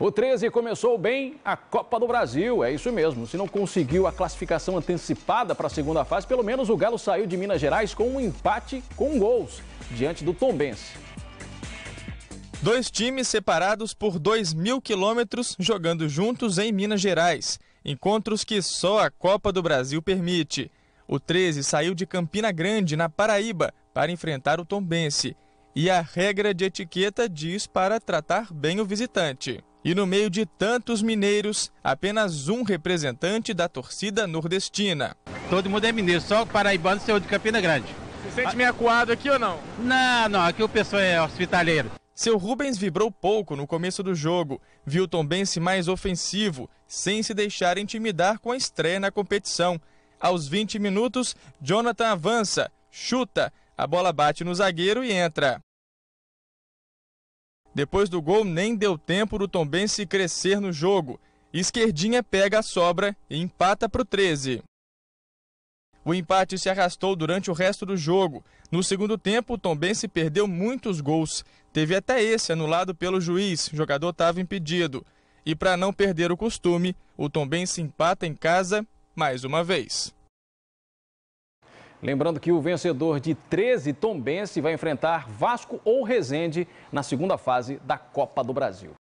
O 13 começou bem a Copa do Brasil, é isso mesmo. Se não conseguiu a classificação antecipada para a segunda fase, pelo menos o Galo saiu de Minas Gerais com um empate com gols diante do Tombense. Dois times separados por 2 mil quilômetros jogando juntos em Minas Gerais. Encontros que só a Copa do Brasil permite. O 13 saiu de Campina Grande, na Paraíba, para enfrentar o Tombense. E a regra de etiqueta diz para tratar bem o visitante. E no meio de tantos mineiros, apenas um representante da torcida nordestina. Todo mundo é mineiro, só o paraibano saiu de Campina Grande. Você sente meio acuado aqui ou não? Não, não, aqui o pessoal é hospitaleiro. Seu Rubens vibrou pouco no começo do jogo, viu Tom Bense mais ofensivo, sem se deixar intimidar com a estreia na competição. Aos 20 minutos, Jonathan avança, chuta, a bola bate no zagueiro e entra. Depois do gol, nem deu tempo do Tombense crescer no jogo. Esquerdinha pega a sobra e empata para o 13. O empate se arrastou durante o resto do jogo. No segundo tempo, o Tombense perdeu muitos gols. Teve até esse anulado pelo juiz, o jogador estava impedido. E para não perder o costume, o Tombense empata em casa mais uma vez. Lembrando que o vencedor de 13 Tombense vai enfrentar Vasco ou Resende na segunda fase da Copa do Brasil.